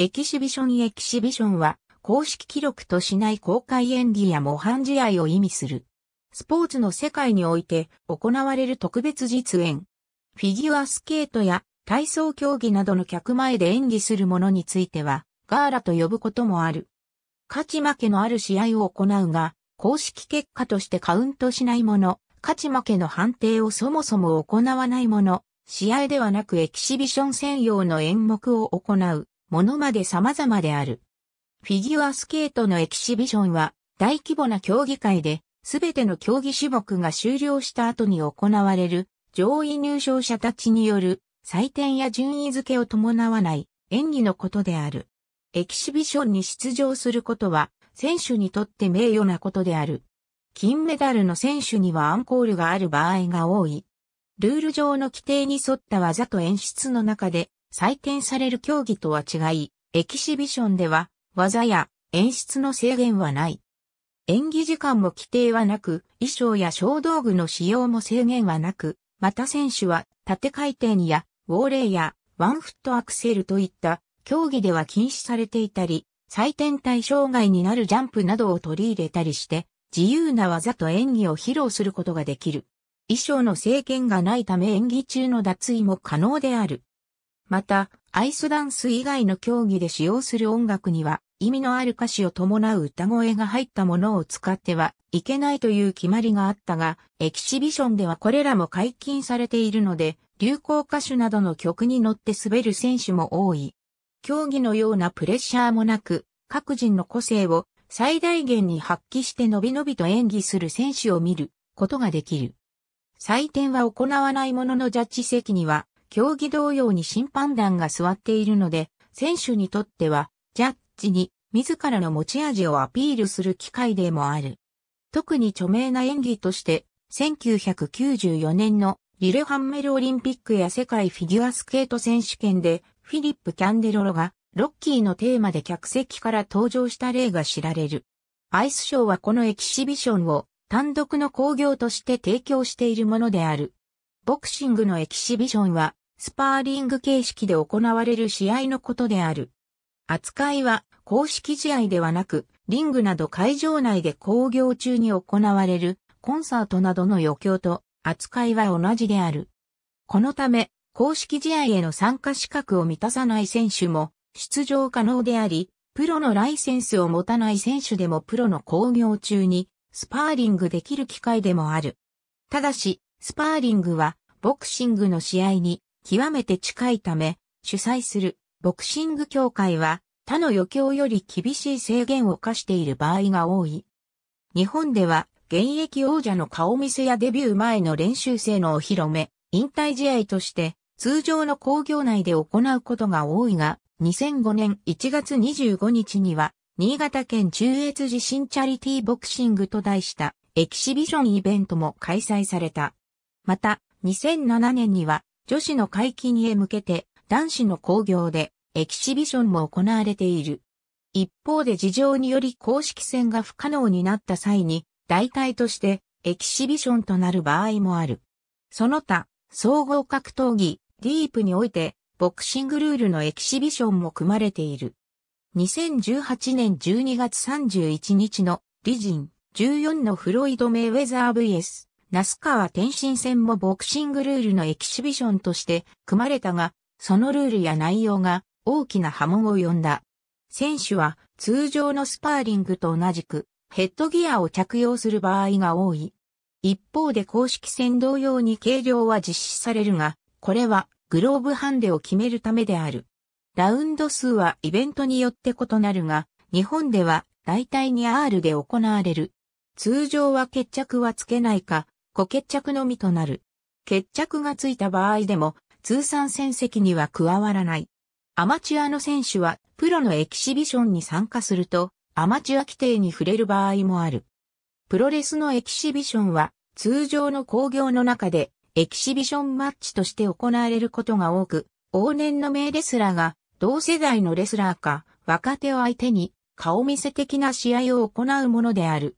エキシビションエキシビションは、公式記録としない公開演技や模範試合を意味する。スポーツの世界において行われる特別実演。フィギュアスケートや体操競技などの客前で演技するものについては、ガーラと呼ぶこともある。勝ち負けのある試合を行うが、公式結果としてカウントしないもの、勝ち負けの判定をそもそも行わないもの、試合ではなくエキシビション専用の演目を行う。ものまで様々である。フィギュアスケートのエキシビションは大規模な競技会で、すべての競技種目が終了した後に行われる上位入賞者たちによる採点や順位付けを伴わない演技のことである。エキシビションに出場することは選手にとって名誉なことである。金メダルの選手にはアンコールがある場合が多い。ルール上の規定に沿った技と演出の中で採点される競技とは違い、エキシビションでは技や演出の制限はない。演技時間も規定はなく、衣装や小道具の使用も制限はなく、また選手は縦回転やウォーレイやワンフットアクセルといった競技では禁止されていたり、採点対象外になるジャンプなどを取り入れたりして、自由な技と演技を披露することができる。衣装の制限がないため演技中の脱衣も可能である。また、アイスダンス以外の競技で使用する音楽には、意味のある歌詞を伴う歌声が入ったものを使ってはいけないという決まりがあったが、エキシビションではこれらも解禁されているので、流行歌手などの曲に乗って滑る選手も多い。競技のようなプレッシャーもなく、各人の個性を最大限に発揮してのびのびと演技する選手を見ることができる。採点は行わないもののジャッジ席には競技同様に審判団が座っているので、選手にとっては、ジャッジに自らの持ち味をアピールする機会でもある。特に著名な演技として、1994年のリレハンメルオリンピックや世界フィギュアスケート選手権で、フィリップ・キャンデロロが、ロッキーのテーマで客席から登場した例が知られる。アイスショーはこのエキシビションを単独の興行として提供しているものである。ボクシングのエキシビションはスパーリング形式で行われる試合のことである。扱いは公式試合ではなく、リングなど会場内で興行中に行われるコンサートなどの余興と扱いは同じである。このため、公式試合への参加資格を満たさない選手も出場可能であり、プロのライセンスを持たない選手でもプロの興行中にスパーリングできる機会でもある。ただし、スパーリングはボクシングの試合に極めて近いため、主催するボクシング協会は他の余興より厳しい制限を課している場合が多い。日本では現役王者の顔見せやデビュー前の練習生のお披露目、引退試合として通常の工業内で行うことが多いが、2005年1月25日には、新潟県中越地震チャリティーボクシングと題したエキシビションイベントも開催された。また、2007年には女子の解禁へ向けて男子の工業でエキシビションも行われている。一方で事情により公式戦が不可能になった際に代替としてエキシビションとなる場合もある。その他、総合格闘技、ディープにおいて、ボクシングルールのエキシビションも組まれている。2018年12月31日の、リジン14のフロイド・メイウェザー VS 那須川天心戦もボクシングルールのエキシビションとして組まれたが、そのルールや内容が大きな波紋を呼んだ。選手は通常のスパーリングと同じくヘッドギアを着用する場合が多い。一方で公式戦同様に計量は実施されるが、これはグローブハンデを決めるためである。ラウンド数はイベントによって異なるが、日本では大体 2R で行われる。通常は決着はつけないか、固決着のみとなる。決着がついた場合でも、通算戦績には加わらない。アマチュアの選手は、プロのエキシビションに参加すると、アマチュア規定に触れる場合もある。プロレスのエキシビションは、通常の興行の中で、エキシビションマッチとして行われることが多く、往年の名レスラーが、同世代のレスラーか、若手を相手に、顔見せ的な試合を行うものである。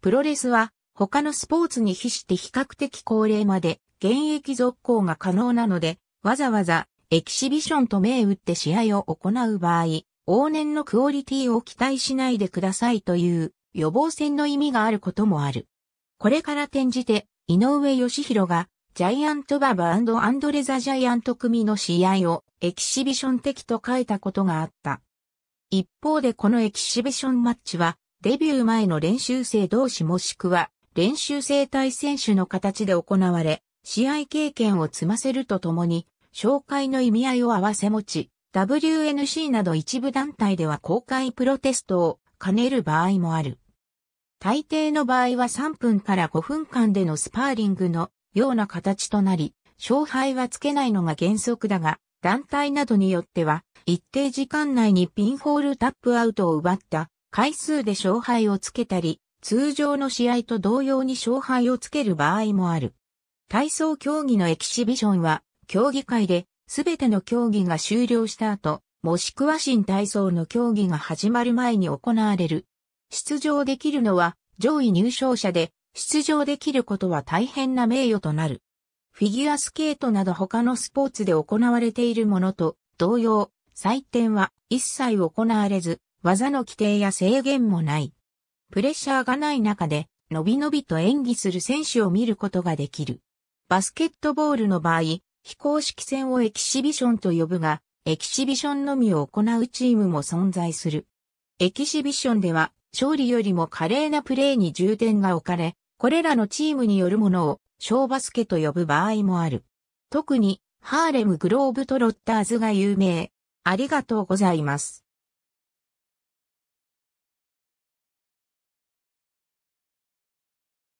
プロレスは、他のスポーツに比して比較的高齢まで現役続行が可能なので、わざわざエキシビションと銘打って試合を行う場合、往年のクオリティを期待しないでくださいという予防線の意味があることもある。これから転じて、井上義弘が、ジャイアントババアンドレザジャイアント組の試合をエキシビション的と書いたことがあった。一方でこのエキシビションマッチは、デビュー前の練習生同士もしくは練習生対選手の形で行われ、試合経験を積ませるとともに、紹介の意味合いを合わせ持ち、WNC など一部団体では公開プロテストを兼ねる場合もある。大抵の場合は3分から5分間でのスパーリングのような形となり、勝敗はつけないのが原則だが、団体などによっては、一定時間内にピンホールタップアウトを奪った回数で勝敗をつけたり、通常の試合と同様に勝敗をつける場合もある。体操競技のエキシビションは、競技会で、すべての競技が終了した後、もしくは新体操の競技が始まる前に行われる。出場できるのは上位入賞者で、出場できることは大変な名誉となる。フィギュアスケートなど他のスポーツで行われているものと同様、採点は一切行われず、技の規定や制限もない。プレッシャーがない中で、のびのびと演技する選手を見ることができる。バスケットボールの場合、非公式戦をエキシビションと呼ぶが、エキシビションのみを行うチームも存在する。エキシビションでは、勝利よりも華麗なプレーに重点が置かれ、これらのチームによるものを、小バスケと呼ぶ場合もある。特に、ハーレムグローブトロッターズが有名。ありがとうございます。